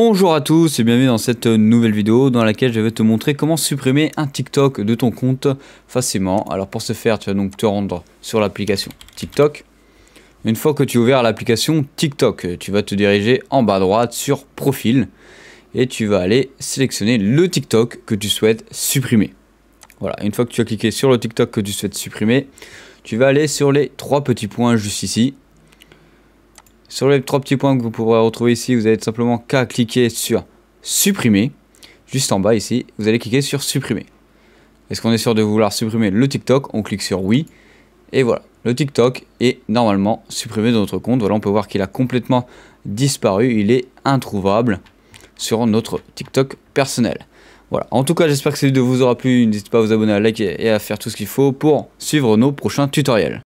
Bonjour à tous et bienvenue dans cette nouvelle vidéo dans laquelle je vais te montrer comment supprimer un TikTok de ton compte facilement. Alors pour ce faire, tu vas donc te rendre sur l'application TikTok. Une fois que tu as ouvert l'application TikTok, tu vas te diriger en bas à droite sur Profil et tu vas aller sélectionner le TikTok que tu souhaites supprimer. Voilà, une fois que tu as cliqué sur le TikTok que tu souhaites supprimer, tu vas aller sur les trois petits points juste ici sur les trois petits points que vous pourrez retrouver ici, vous n'avez simplement qu'à cliquer sur supprimer. Juste en bas ici, vous allez cliquer sur supprimer. Est-ce qu'on est sûr de vouloir supprimer le TikTok On clique sur oui. Et voilà, le TikTok est normalement supprimé de notre compte. Voilà, on peut voir qu'il a complètement disparu. Il est introuvable sur notre TikTok personnel. Voilà, en tout cas, j'espère que cette vidéo vous aura plu. N'hésitez pas à vous abonner, à liker et à faire tout ce qu'il faut pour suivre nos prochains tutoriels.